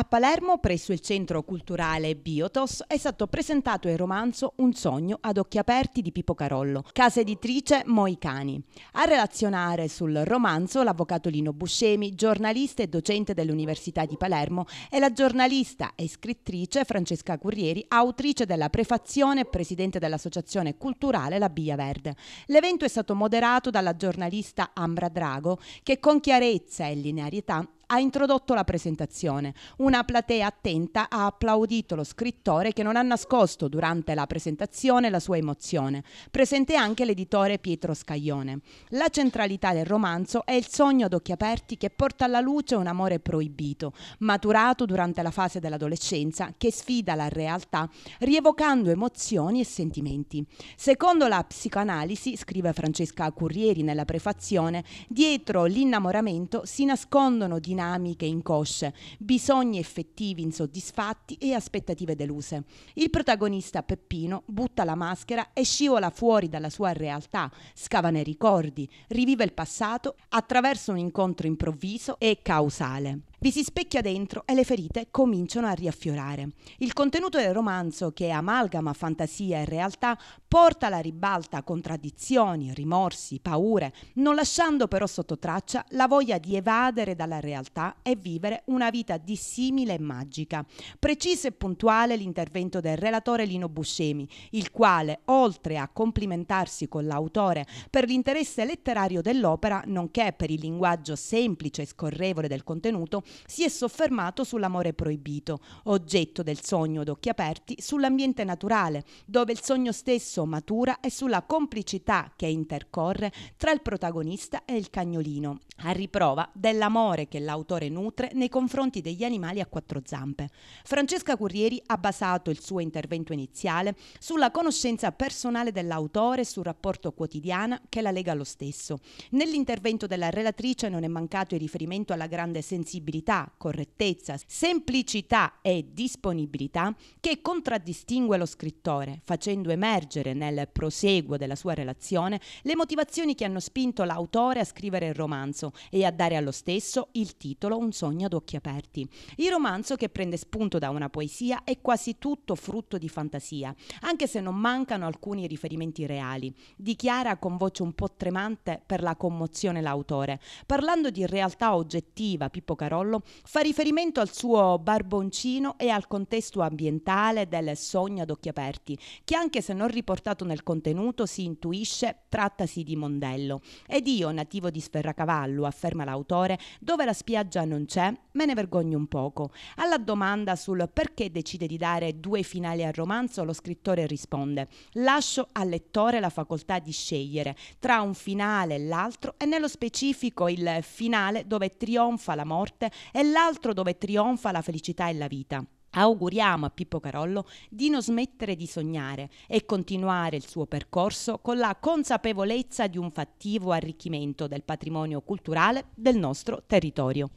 A Palermo, presso il Centro Culturale Biotos, è stato presentato il romanzo Un sogno ad occhi aperti di Pippo Carollo, casa editrice Moicani. A relazionare sul romanzo l'avvocato Lino Buscemi, giornalista e docente dell'Università di Palermo, e la giornalista e scrittrice Francesca Currieri, autrice della prefazione e presidente dell'associazione culturale La Bia Verde. L'evento è stato moderato dalla giornalista Ambra Drago, che con chiarezza e linearità ha introdotto la presentazione. Una platea attenta ha applaudito lo scrittore che non ha nascosto durante la presentazione la sua emozione. Presente anche l'editore Pietro Scaglione. La centralità del romanzo è il sogno ad occhi aperti che porta alla luce un amore proibito, maturato durante la fase dell'adolescenza, che sfida la realtà, rievocando emozioni e sentimenti. Secondo la psicoanalisi, scrive Francesca Currieri nella prefazione, dietro l'innamoramento si nascondono dinamiche dinamiche incosce, bisogni effettivi insoddisfatti e aspettative deluse. Il protagonista Peppino butta la maschera e scivola fuori dalla sua realtà, scava nei ricordi, rivive il passato attraverso un incontro improvviso e causale. Vi si specchia dentro e le ferite cominciano a riaffiorare. Il contenuto del romanzo, che amalgama fantasia e realtà, porta alla ribalta contraddizioni, rimorsi, paure, non lasciando però sotto traccia la voglia di evadere dalla realtà e vivere una vita dissimile e magica. Preciso e puntuale l'intervento del relatore Lino Buscemi, il quale, oltre a complimentarsi con l'autore per l'interesse letterario dell'opera, nonché per il linguaggio semplice e scorrevole del contenuto, si è soffermato sull'amore proibito, oggetto del sogno ad occhi aperti, sull'ambiente naturale, dove il sogno stesso matura e sulla complicità che intercorre tra il protagonista e il cagnolino, a riprova dell'amore che l'autore nutre nei confronti degli animali a quattro zampe. Francesca Currieri ha basato il suo intervento iniziale sulla conoscenza personale dell'autore e sul rapporto quotidiano che la lega allo stesso. Nell'intervento della relatrice non è mancato il riferimento alla grande sensibilità affidabilità, correttezza, semplicità e disponibilità che contraddistingue lo scrittore, facendo emergere nel proseguo della sua relazione le motivazioni che hanno spinto l'autore a scrivere il romanzo e a dare allo stesso il titolo Un sogno ad occhi aperti. Il romanzo che prende spunto da una poesia è quasi tutto frutto di fantasia, anche se non mancano alcuni riferimenti reali. Dichiara con voce un po' tremante per la commozione l'autore. Parlando di realtà oggettiva, Pippo Carollo controllo fa riferimento al suo barboncino e al contesto ambientale del sogno ad occhi aperti, che anche se non riportato nel contenuto si intuisce trattasi di Mondello. Ed io, nativo di Sferracavallo, afferma l'autore, dove la spiaggia non c'è, me ne vergogno un poco. Alla domanda sul perché decide di dare due finali al romanzo, lo scrittore risponde: Lascio al lettore la facoltà di scegliere tra un finale e l'altro, e nello specifico il finale dove trionfa la morte e l'altro dove trionfa la felicità e la vita. Auguriamo a Pippo Carollo di non smettere di sognare e continuare il suo percorso con la consapevolezza di un fattivo arricchimento del patrimonio culturale del nostro territorio.